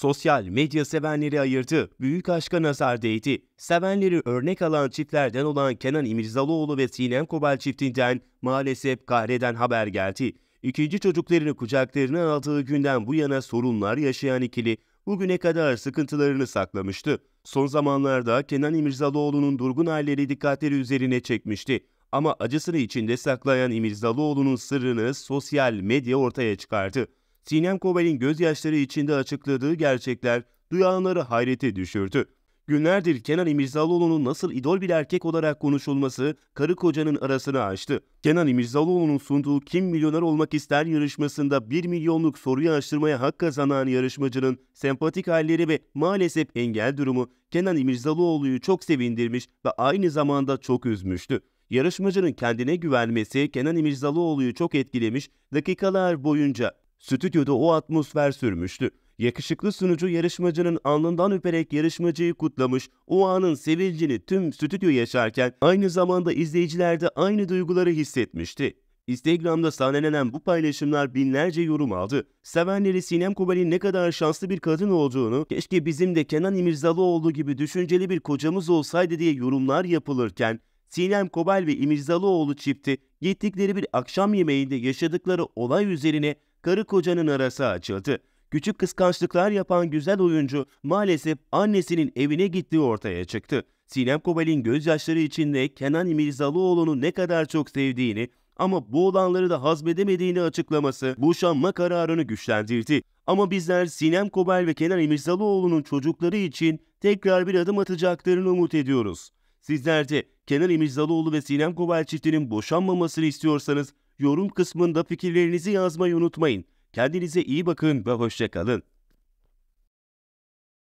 sosyal medya sevenleri ayırdı. Büyük aşka nazar değdi. Sevenleri örnek alan çiftlerden olan Kenan İmirzalıoğlu ve Sinem Kobal çiftinden maalesef kahreden haber geldi. İkinci çocuklarını kucaklarına aldığı günden bu yana sorunlar yaşayan ikili bugüne kadar sıkıntılarını saklamıştı. Son zamanlarda Kenan İmirzalıoğlu'nun durgun aileleri dikkatleri üzerine çekmişti. Ama acısını içinde saklayan İmirzalıoğlu'nun sırrını sosyal medya ortaya çıkardı. Sinem Kobel'in gözyaşları içinde açıkladığı gerçekler duyanları hayrete düşürdü. Günlerdir Kenan İmirzalıoğlu'nun nasıl idol bir erkek olarak konuşulması karı kocanın arasını açtı. Kenan İmirzalıoğlu'nun sunduğu Kim Milyoner Olmak İster yarışmasında 1 milyonluk soruyu açtırmaya hak kazanan yarışmacının sempatik halleri ve maalesef engel durumu Kenan İmirzalıoğlu'yu çok sevindirmiş ve aynı zamanda çok üzmüştü. Yarışmacının kendine güvenmesi Kenan İmirzalıoğlu'yu çok etkilemiş, dakikalar boyunca Stüdyoda o atmosfer sürmüştü. Yakışıklı sunucu yarışmacının alnından öperek yarışmacıyı kutlamış, o anın sevincini tüm stüdyo yaşarken aynı zamanda izleyiciler de aynı duyguları hissetmişti. Instagram'da sahnelenen bu paylaşımlar binlerce yorum aldı. Sevenleri Sinem Kubal'in ne kadar şanslı bir kadın olduğunu, keşke bizim de Kenan İmirzalıoğlu gibi düşünceli bir kocamız olsaydı diye yorumlar yapılırken, Sinem Kobal ve İmirzalıoğlu çifti gittikleri bir akşam yemeğinde yaşadıkları olay üzerine karı kocanın arası açıldı. Küçük kıskançlıklar yapan güzel oyuncu maalesef annesinin evine gittiği ortaya çıktı. Sinem Kobal'in gözyaşları içinde Kenan İmirzalıoğlu'nu ne kadar çok sevdiğini ama bu olanları da hazmedemediğini açıklaması boşanma kararını güçlendirdi. Ama bizler Sinem Kobal ve Kenan İmirzalıoğlu'nun çocukları için tekrar bir adım atacaklarını umut ediyoruz. Sizler de Kenan İmirzalıoğlu ve Sinem Kobal çiftinin boşanmamasını istiyorsanız Yorum kısmında fikirlerinizi yazmayı unutmayın. Kendinize iyi bakın ve hoşçakalın.